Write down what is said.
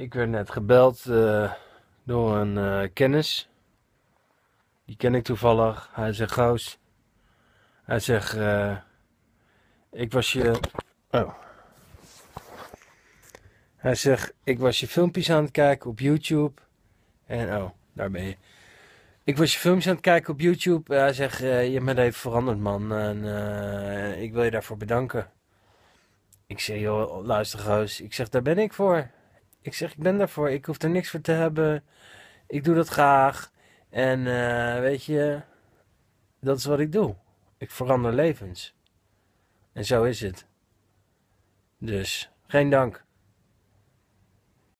Ik werd net gebeld eh, door een eh, kennis. Die ken ik toevallig. Hij zegt Gauws. Hij zegt, eh, ik was je... Oh. oh. Hij zegt, ik was je filmpjes aan het kijken op YouTube. En oh, daar ben je. Ik was je filmpjes aan het kijken op YouTube. Hij zegt, je bent even veranderd man. En ik wil je daarvoor bedanken. Ik zeg, joh, luister Gauws. Ik zeg, daar ben ik voor. Ik zeg, ik ben daarvoor. Ik hoef er niks voor te hebben. Ik doe dat graag. En eh, weet je, dat is wat ik doe. Ik verander levens. En zo is het. Dus, geen dank.